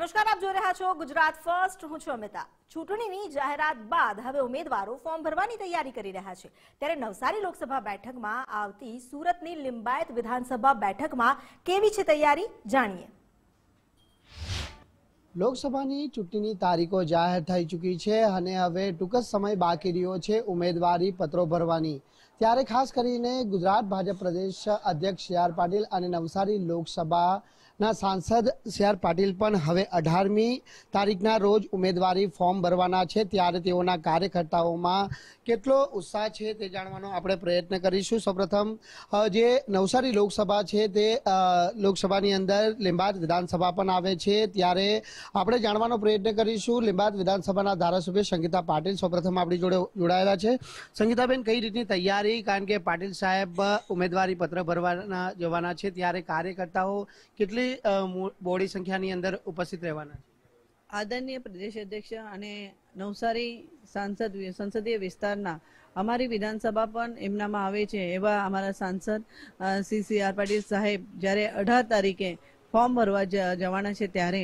નમસ્કાર આપ જોઈ રહ્યા છો ગુજરાત ફર્સ્ટ હું છું અમિતા ચૂંટણીની જાહેરાત બાદ હવે ઉમેદવારો ફોર્મ ભરવાની તૈયારી કરી રહ્યા છે ત્યારે નવસારી લોકસભા બેઠકમાં આવતી સુરતની લિંબાયત વિધાનસભા બેઠકમાં કેવી છે તૈયારી જાણીએ લોકસભાની ચૂંટણીની તારીખો જાહેર થઈ ચૂકી છે અને હવે ટૂંક જ સમય બાકી રહ્યો છે ઉમેદવારી પત્રો ભરવાની ત્યારે ખાસ કરીને ગુજરાત ભાજપ પ્રદેશ અધ્યક્ષ સી આર પાટીલ અને નવસારી લોકસભા ના સાંસદ સીઆર આર પાટીલ પણ હવે અઢારમી તારીખના રોજ ઉમેદવારી ફોર્મ ભરવાના છે ત્યારે તેઓના કાર્યકર્તાઓમાં કેટલો ઉત્સાહ છે તે જાણવાનો આપણે પ્રયત્ન કરીશું સૌપ્રથમ જે નવસારી લોકસભા છે તે લોકસભાની અંદર લીંબાદ વિધાનસભા પણ આવે છે ત્યારે આપણે જાણવાનો પ્રયત્ન કરીશું લીંબાદ વિધાનસભાના ધારાસભ્ય સંગીતા પાટીલ સૌપ્રથમ આપણી જોડે જોડાયેલા છે સંગીતાબેન કઈ રીતની તૈયારી કારણ કે પાટીલ સાહેબ ઉમેદવારી પત્ર ભરવાના જવાના છે ત્યારે કાર્યકર્તાઓ કેટલી બોડી સંખ્યાની અંદર ઉપસ્થિત રહેવાના છે આદરણીય પ્રદેશ અધ્યક્ષ અને નવસારી સાંસદ સંસદીય વિસ્તારના અમારી વિધાનસભા પણ એમનામાં આવે છે એવા અમારા સાંસદ સી સી આર પાટીલ સાહેબ જ્યારે અઢાર તારીખે ફોર્મ ભરવા જવાના છે ત્યારે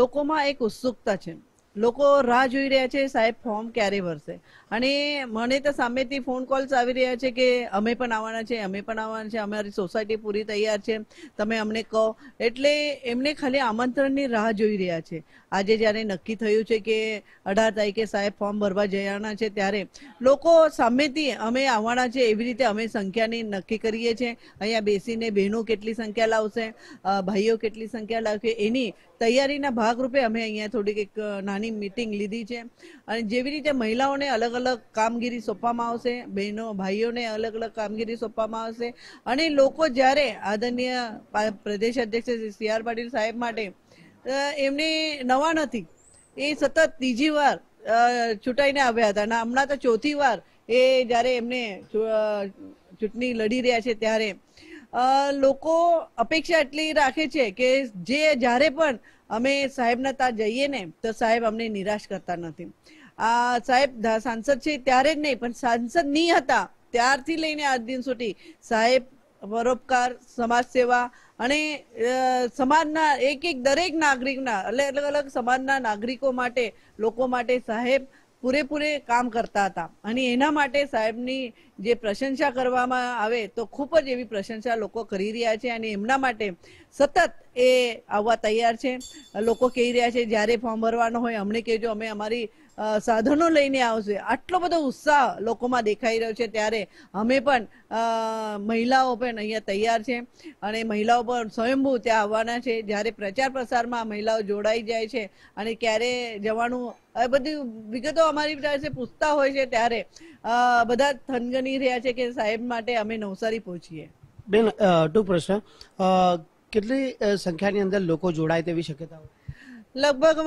લોકોમાં એક ઉત્સુકતા છે લોકો રાહ જોઈ રહ્યા છે સાહેબ ફોર્મ ક્યારે ભરશે અને મને તો સામેથી ફોન કોલ્સ આવી રહ્યા છે કે અમે પણ આવવાના છે અમે પણ આવવાના છે અમારી સોસાયટી પૂરી તૈયાર છે તમે અમને કહો એટલે એમને ખાલી આમંત્રણની રાહ જોઈ રહ્યા છે આજે જ્યારે નક્કી થયું છે કે અઢાર તારીખે સાહેબ ફોર્મ ભરવા જવાના છે ત્યારે લોકો સામેથી અમે આવવાના છે એવી રીતે અમે સંખ્યાની નક્કી કરીએ છીએ અહીંયા બેસીને બહેનો કેટલી સંખ્યા લાવશે ભાઈઓ કેટલી સંખ્યા લાવશે એની તૈયારીના ભાગરૂપે અમે અહીંયા થોડીક એક નાની આની મિટિંગ લીધી છે અને જેવી રીતે મહિલાઓને અલગ અલગ કામગીરી સોંપવામાં આવશે બહેનો ભાઈઓને અલગ અલગ કામગીરી સોંપવામાં આવશે અને લોકો જ્યારે આદરણીય પ્રદેશ અધ્યક્ષ શ્રી સી આર પાટીલ સાહેબ માટે એમને નવા નથી એ સતત ત્રીજી વાર ચૂંટાઈને આવ્યા હતા અને હમણાં તો ચોથી વાર એ જ્યારે એમને ચૂંટણી લડી રહ્યા છે ત્યારે લોકો અપેક્ષા એટલી રાખે છે કે જે જ્યારે પણ અમે સાહેબના ત્યાં જઈએ ને તો સાહેબ અમને નિરાશ કરતા નથી આ સાહેબ સાંસદ છે ત્યારે જ નહીં પણ સાંસદ નહીં હતા ત્યારથી લઈને આજ દિન સુધી સાહેબ પરોપકાર સમાજ સેવા અને સમાજના એક એક દરેક નાગરિકના એટલે અલગ અલગ સમાજના નાગરિકો માટે લોકો માટે સાહેબ પૂરેપૂરે કામ કરતા હતા અને એના માટે સાહેબની જે પ્રશંસા કરવામાં આવે તો ખૂબ જ એવી પ્રશંસા લોકો કરી રહ્યા છે અને એમના માટે સતત એ આવવા તૈયાર છે લોકો કહી રહ્યા છે જ્યારે ફોર્મ ભરવાનો હોય અમને કહેજો અમે અમારી સાધનો લઈને આવશે આટલો બધો ઉત્સાહ લોકોમાં દેખાઈ રહ્યો છે ત્યારે અમે પણ મહિલાઓ પણ અહીંયા તૈયાર છે અને મહિલાઓ પણ સ્વયંભૂ ત્યાં આવવાના છે જ્યારે પ્રચાર પ્રસારમાં મહિલાઓ જોડાઈ જાય છે અને ક્યારે જવાનું બધી વિગતો અમારી પાસે પૂછતા હોય છે ત્યારે બધા થનગની રહ્યા છે કે સાહેબ માટે અમે નવસારી પહોંચીએ બેન ટૂંક પ્રશ્ન કેટલી સંખ્યાની અંદર લોકો જોડાય તેવી શક્યતા લગભગ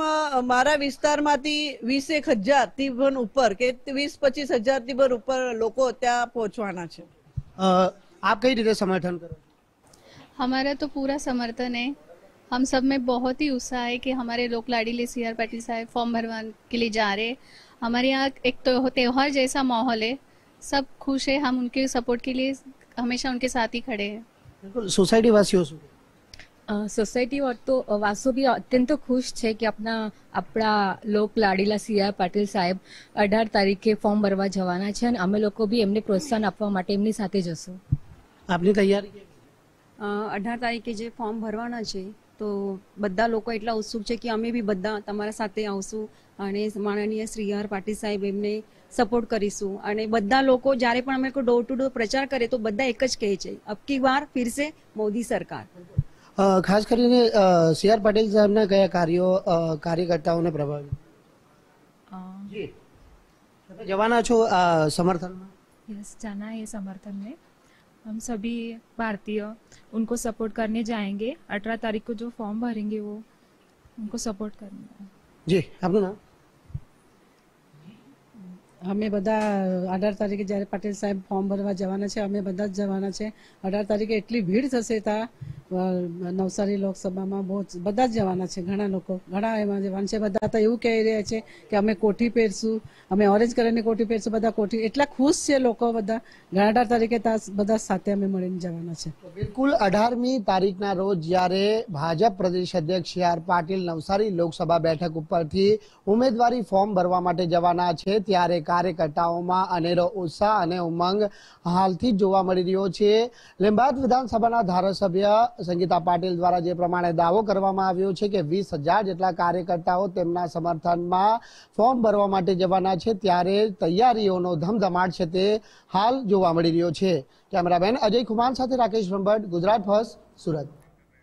મારા વિસ્તારમાંથી વીસ એક હજાર થી પણ ઉપર કે વીસ પચીસ હજાર થી પણ ઉપર લોકો ત્યાં પહોંચવાના છે આપ કઈ રીતે સમર્થન કરો હમારા તો પૂરા સમર્થન હૈ हम सब में बहुत ही उत्साह है कि हमारे लोक लाडीले सी आर पाटिल साहब फॉर्म भरवाने के लिए जा रहे हमारे यहाँ एक तो त्यौहार जैसा माहौल है सब खुश है हम उनके सपोर्ट के लिए हमेशा उनके साथ ही खड़े हैं બિલકુલ સોસાયટી વાત તો વાસો બી અત્યંત ખુશ છે કે આપણા આપણા લોક લાડીલા સીઆર પાટીલ સાહેબ અઢાર તારીખે ફોર્મ ભરવા જવાના છે અને અમે લોકો બી એમને પ્રોત્સાહન આપવા માટે એમની સાથે જશું આપની તૈયારી અઢાર તારીખે જે ફોર્મ ભરવાના છે તો બધા લોકો એટલા ઉત્સુક છે કે અમે બી બધા તમારા સાથે આવશું અને માનનીય શ્રી આર પાટીલ સાહેબ એમને સપોર્ટ કરીશું અને બધા લોકો જ્યારે પણ અમે ડોર ટુ ડોર પ્રચાર કરે તો બધા એક જ કહે છે અબકી વાર ફિરસે મોદી સરકાર ખાસ કરીને સી આર પાટીલ સાહેબના કયા કાર્યો કાર્યકર્તાઓને પ્રભાવિત જવાના છો સમર્થનમાં યસ જાના એ સમર્થનને हम सभी भारतीय उनको सपोर्ट करने जाएंगे अठारह तारीख को जो फॉर्म भरेंगे वो उनको सपोर्ट करने जी अपना नाम અમે બધા અઢાર તારીખે જ્યારે પટેલ સાહેબ ફોર્મ ભરવા જવાના છે અમે બધા જ જવાના છે અઢાર તારીખે એટલી ભીડ થશે નવસારી લોકસભામાં બહુ બધા જ જવાના છે ઘણા લોકો ઘણા એમાં જવાના છે બધા તો એવું કહી રહ્યા છે કે અમે કોઠી પહેરશું અમે ઓરેન્જ કલરની કોઠી પહેરશું બધા કોઠી એટલા ખુશ છે લોકો બધા ઘણાટા તરીકે બધા સાથે અમે મળીને જવાના છે બિલકુલ અઢારમી તારીખના રોજ જ્યારે ભાજપ પ્રદેશ અધ્યક્ષ સી આર પાટીલ નવસારી લોકસભા બેઠક ઉપરથી ઉમેદવારી ફોર્મ ભરવા માટે જવાના છે ત્યારે કાર્યકર્તાઓમાં અનેરો ઉત્સાહ અને ઉમંગ હાલથી જોવા મળી રહ્યો છે લીંબાદ વિધાનસભાના ધારાસભ્ય સંગીતા પાટીલ દ્વારા જે પ્રમાણે દાવો કરવામાં આવ્યો છે કે વીસ હજાર જેટલા કાર્યકર્તાઓ તેમના સમર્થનમાં ફોર્મ ભરવા માટે જવાના છે ત્યારે તૈયારીઓનો ધમધમાટ છે તે હાલ જોવા મળી રહ્યો છે કેમેરામેન અજય કુમાર સાથે રાકેશ ભંભટ ગુજરાત ફર્સ્ટ સુરત